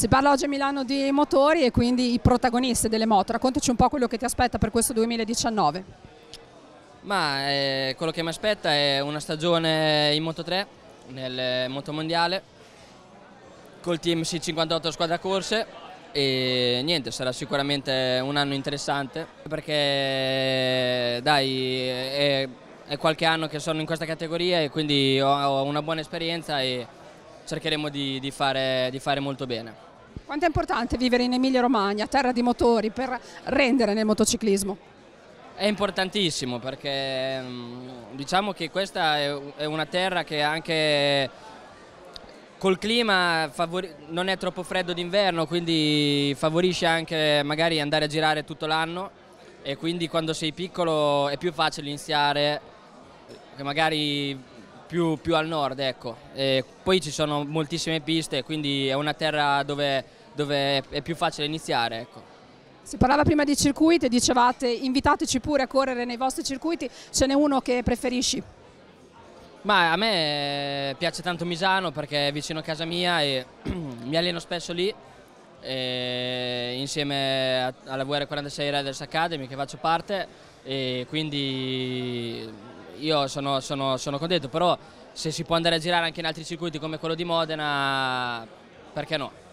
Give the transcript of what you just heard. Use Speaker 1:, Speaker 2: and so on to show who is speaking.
Speaker 1: Si parla oggi a Milano di motori e quindi i protagonisti delle moto, raccontaci un po' quello che ti aspetta per questo 2019.
Speaker 2: Ma eh, quello che mi aspetta è una stagione in Moto 3, nel Motomondiale, col team C58 squadra corse e niente, sarà sicuramente un anno interessante perché dai, è, è qualche anno che sono in questa categoria e quindi ho, ho una buona esperienza e cercheremo di, di, fare, di fare molto bene.
Speaker 1: Quanto è importante vivere in Emilia Romagna, terra di motori, per rendere nel motociclismo?
Speaker 2: È importantissimo perché mm, diciamo che questa è una terra che anche col clima non è troppo freddo d'inverno, quindi favorisce anche magari andare a girare tutto l'anno e quindi quando sei piccolo è più facile iniziare che magari più, più al nord, ecco. E poi ci sono moltissime piste, quindi è una terra dove, dove è più facile iniziare, ecco.
Speaker 1: Si parlava prima di circuiti, dicevate invitateci pure a correre nei vostri circuiti, ce n'è uno che preferisci?
Speaker 2: Ma a me eh, piace tanto Misano perché è vicino a casa mia e mi alleno spesso lì insieme alla VR46 Riders Academy che faccio parte e quindi io sono, sono, sono contento, però se si può andare a girare anche in altri circuiti come quello di Modena, perché no?